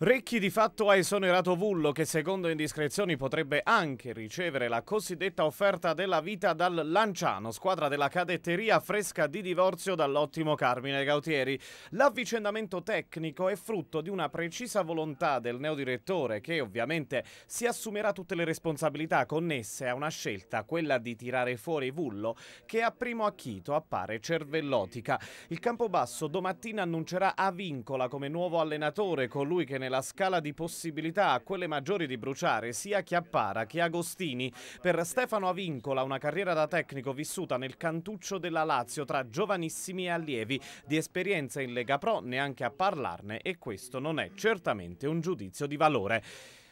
Recchi di fatto ha esonerato Vullo che secondo indiscrezioni potrebbe anche ricevere la cosiddetta offerta della vita dal Lanciano, squadra della cadetteria fresca di divorzio dall'ottimo Carmine Gautieri. L'avvicendamento tecnico è frutto di una precisa volontà del neodirettore che ovviamente si assumerà tutte le responsabilità connesse a una scelta, quella di tirare fuori Vullo che a primo acchito appare cervellotica. Il Campobasso domattina annuncerà Avincola come nuovo allenatore colui che nel bene la scala di possibilità a quelle maggiori di bruciare sia Chiappara che Agostini. Per Stefano Avincola una carriera da tecnico vissuta nel cantuccio della Lazio tra giovanissimi e allievi. Di esperienza in Lega Pro neanche a parlarne e questo non è certamente un giudizio di valore.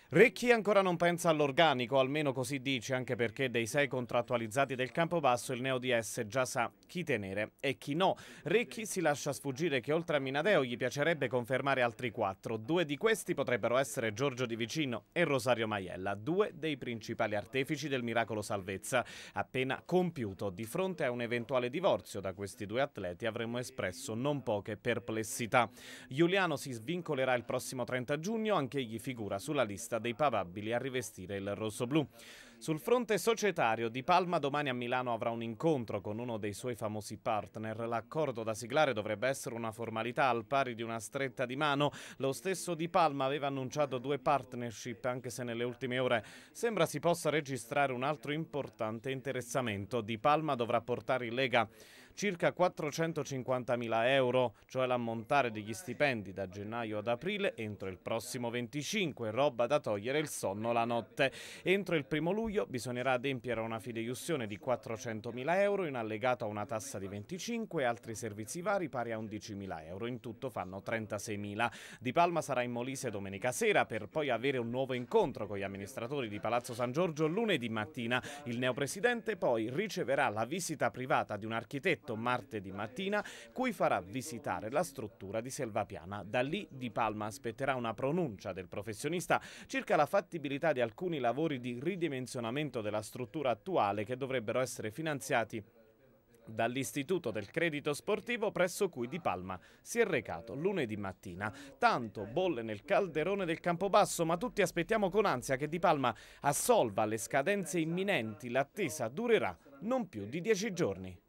Recchi ancora non pensa all'organico, almeno così dice, anche perché dei sei contrattualizzati del campo basso il neo DS già sa chi tenere e chi no. Recchi si lascia sfuggire che oltre a Minadeo gli piacerebbe confermare altri quattro. Due di questi potrebbero essere Giorgio Di Vicino e Rosario Maiella, due dei principali artefici del miracolo salvezza. Appena compiuto, di fronte a un eventuale divorzio da questi due atleti avremmo espresso non poche perplessità. Giuliano si svincolerà il prossimo 30 giugno, anche egli figura sulla lista dei Pavabili a rivestire il rosso-blu. Sul fronte societario, Di Palma domani a Milano avrà un incontro con uno dei suoi famosi partner. L'accordo da siglare dovrebbe essere una formalità al pari di una stretta di mano. Lo stesso Di Palma aveva annunciato due partnership, anche se nelle ultime ore sembra si possa registrare un altro importante interessamento. Di Palma dovrà portare in Lega circa 450.000 euro, cioè l'ammontare degli stipendi da gennaio ad aprile entro il prossimo 25, roba da togliere il sonno la notte. Entro il primo luglio luglio bisognerà adempiere a una fideiussione di 400.000 euro in allegato a una tassa di 25 e altri servizi vari pari a 11.000 euro. In tutto fanno 36.000. Di Palma sarà in Molise domenica sera per poi avere un nuovo incontro con gli amministratori di Palazzo San Giorgio lunedì mattina. Il neopresidente poi riceverà la visita privata di un architetto martedì mattina cui farà visitare la struttura di Selvapiana. Da lì Di Palma aspetterà una pronuncia del professionista circa la fattibilità di alcuni lavori di ridimensionamento funzionamento della struttura attuale che dovrebbero essere finanziati dall'Istituto del Credito Sportivo presso cui Di Palma si è recato lunedì mattina. Tanto bolle nel calderone del Campobasso, ma tutti aspettiamo con ansia che Di Palma assolva le scadenze imminenti. L'attesa durerà non più di dieci giorni.